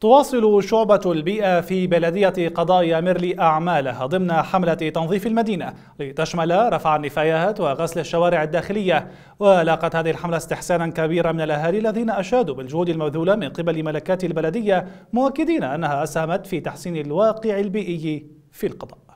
تواصل شعبة البيئة في بلدية قضايا ميرلي أعمالها ضمن حملة تنظيف المدينة لتشمل رفع النفايات وغسل الشوارع الداخلية ولاقت هذه الحملة استحسانا كبيرا من الأهالي الذين أشادوا بالجهود المبذولة من قبل ملكات البلدية مؤكدين أنها أسهمت في تحسين الواقع البيئي في القضاء